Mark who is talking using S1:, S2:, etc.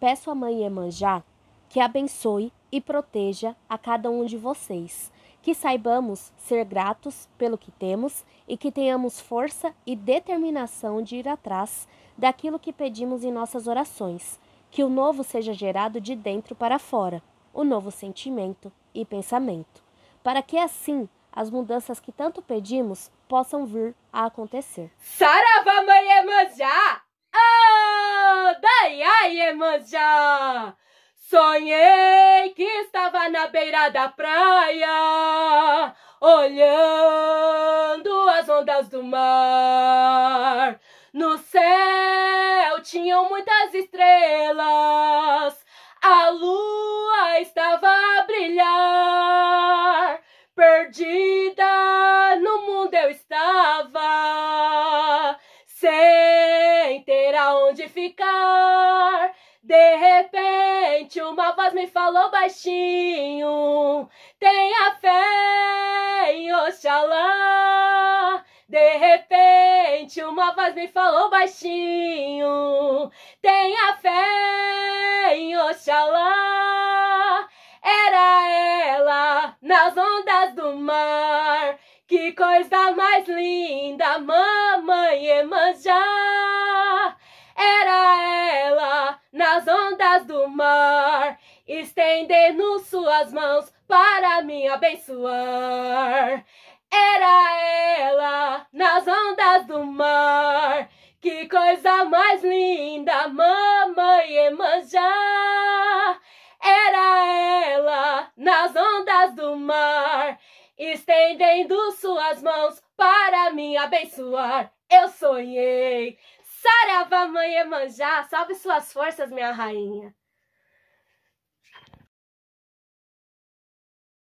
S1: Peço à Mãe Emanjá que abençoe e proteja a cada um de vocês, que saibamos ser gratos pelo que temos e que tenhamos força e determinação de ir atrás daquilo que pedimos em nossas orações, que o novo seja gerado de dentro para fora, o novo sentimento e pensamento, para que assim as mudanças que tanto pedimos possam vir a acontecer.
S2: Saravá, mãe Sonhei que estava na beira da praia, olhando as ondas do mar. No céu tinham muitas estrelas, a lua estava a brilhar. Perdida no mundo eu estava, sem ter aonde ficar. De repente, uma voz me falou baixinho: Tenha fé em Oxalá. De repente, uma voz me falou baixinho: Tenha fé em Oxalá. Era ela nas ondas do mar. Que coisa mais linda, mamãe Emanjá. Era ela nas ondas do mar, estendendo suas mãos para me abençoar. Era ela nas ondas do mar, que coisa mais linda, mamãe Emanjá. Era ela nas ondas do mar, estendendo suas mãos para me abençoar. Eu sonhei Ava, mãe Emanjá, salve suas forças, minha rainha.